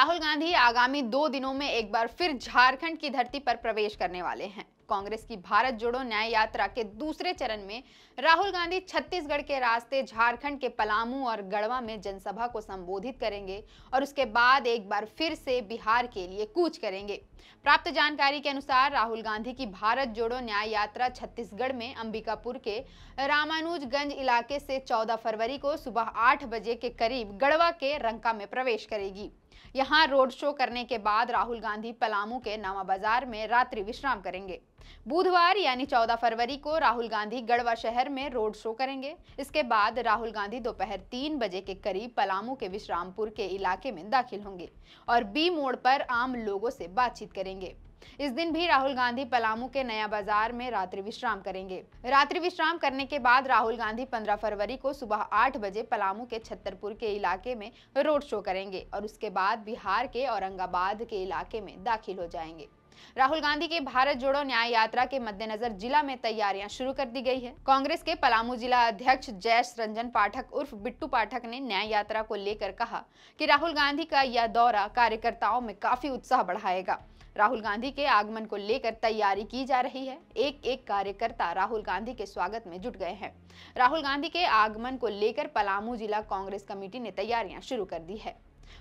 राहुल गांधी आगामी दो दिनों में एक बार फिर झारखंड की धरती पर प्रवेश करने वाले हैं कांग्रेस की भारत जोड़ो न्याय यात्रा के दूसरे चरण में राहुल गांधी छत्तीसगढ़ के रास्ते झारखंड के पलामू और गढ़वा में जनसभा को संबोधित करेंगे और उसके बाद एक बार फिर से बिहार के लिए कूच करेंगे प्राप्त जानकारी के अनुसार राहुल गांधी की भारत जोड़ो न्याय यात्रा छत्तीसगढ़ में अंबिकापुर के रामानुजगंज इलाके से 14 फरवरी को सुबह 8 बजे के करीब गढ़वा के रंका में प्रवेश करेगी यहां रोड शो करने के बाद राहुल गांधी पलामू के नामा बाजार में रात्रि विश्राम करेंगे बुधवार यानी 14 फरवरी को राहुल गांधी गढ़वा शहर में रोड शो करेंगे इसके बाद राहुल गांधी दोपहर तीन बजे के करीब पलामू के विश्रामपुर के इलाके में दाखिल होंगे और बी मोड़ पर आम लोगों से बातचीत करेंगे इस दिन भी राहुल गांधी पलामू के नया बाजार में रात्रि विश्राम करेंगे रात्रि विश्राम करने के बाद राहुल गांधी 15 फरवरी को सुबह 8 बजे पलामू के छतरपुर के इलाके में रोड शो करेंगे और उसके बाद बिहार के औरंगाबाद के इलाके में दाखिल हो जाएंगे राहुल गांधी के भारत जोड़ो न्याय यात्रा के मद्देनजर जिला में तैयारियां शुरू कर दी गई है कांग्रेस के पलामू जिला अध्यक्ष जयश रंजन पाठक उर्फ बिट्टू पाठक ने न्याय यात्रा को लेकर कहा कि राहुल गांधी का यह दौरा कार्यकर्ताओं में काफी उत्साह बढ़ाएगा राहुल गांधी के आगमन को लेकर तैयारी की जा रही है एक एक कार्यकर्ता राहुल गांधी के स्वागत में जुट गए हैं राहुल गांधी के आगमन को लेकर पलामू जिला कांग्रेस कमेटी ने तैयारियां शुरू कर दी है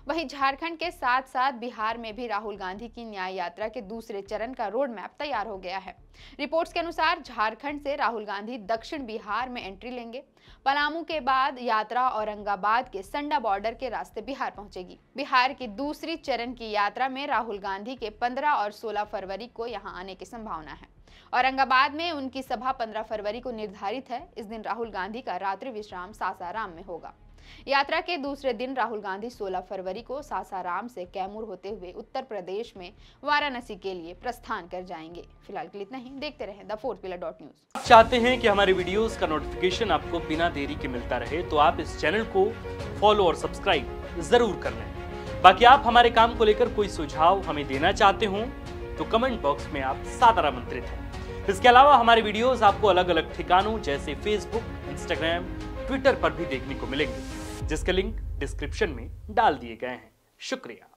वहीं झारखंड के साथ साथ बिहार में भी राहुल गांधी की न्याय यात्रा के दूसरे चरण का रोड मैप तैयार हो गया है रिपोर्ट्स के अनुसार झारखंड से राहुल गांधी दक्षिण बिहार में एंट्री लेंगे पलामू के बाद यात्रा औरंगाबाद के संडा बॉर्डर के रास्ते बिहार पहुंचेगी बिहार की दूसरी चरण की यात्रा में राहुल गांधी के 15 और 16 फरवरी को यहां आने की संभावना है औरंगाबाद में उनकी सभा 15 फरवरी को निर्धारित है इस दिन राहुल गांधी का रात्रि विश्राम सासाराम में होगा यात्रा के दूसरे दिन राहुल गांधी 16 फरवरी को सासाराम से कैमूर होते हुए उत्तर प्रदेश में वाराणसी के लिए प्रस्थान कर जाएंगे फिलहाल के लिए इतना ही देखते रहें the fourth pillar dot news आप चाहते हैं कि हमारे वीडियोस का नोटिफिकेशन आपको बिना देरी के मिलता रहे तो आप इस चैनल को फॉलो और सब्सक्राइब जरूर कर लें बाकी आप हमारे काम को लेकर कोई सुझाव हमें देना चाहते हो तो कमेंट बॉक्स में आप सादर आमंत्रित हैं इसके अलावा हमारे वीडियोज आपको अलग अलग ठिकानों जैसे फेसबुक इंस्टाग्राम ट्विटर पर भी देखने को मिलेंगे जिसके लिंक डिस्क्रिप्शन में डाल दिए गए हैं शुक्रिया